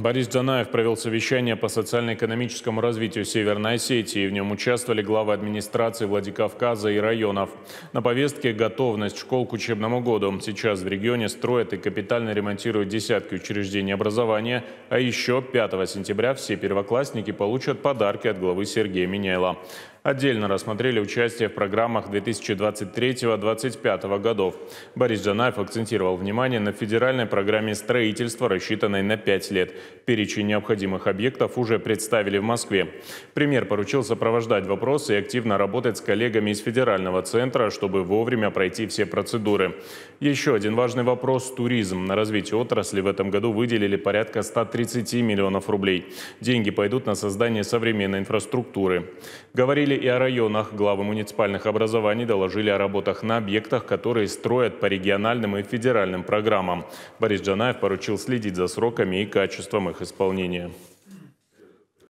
Борис Данаев провел совещание по социально-экономическому развитию Северной Осетии. В нем участвовали главы администрации Владикавказа и районов. На повестке готовность школ к учебному году. Сейчас в регионе строят и капитально ремонтируют десятки учреждений образования. А еще 5 сентября все первоклассники получат подарки от главы Сергея Миняйла отдельно рассмотрели участие в программах 2023-2025 годов. Борис Джанаев акцентировал внимание на федеральной программе строительства, рассчитанной на 5 лет. Перечень необходимых объектов уже представили в Москве. Премьер поручил сопровождать вопросы и активно работать с коллегами из федерального центра, чтобы вовремя пройти все процедуры. Еще один важный вопрос – туризм. На развитие отрасли в этом году выделили порядка 130 миллионов рублей. Деньги пойдут на создание современной инфраструктуры. Говорили и о районах. Главы муниципальных образований доложили о работах на объектах, которые строят по региональным и федеральным программам. Борис Джанаев поручил следить за сроками и качеством их исполнения.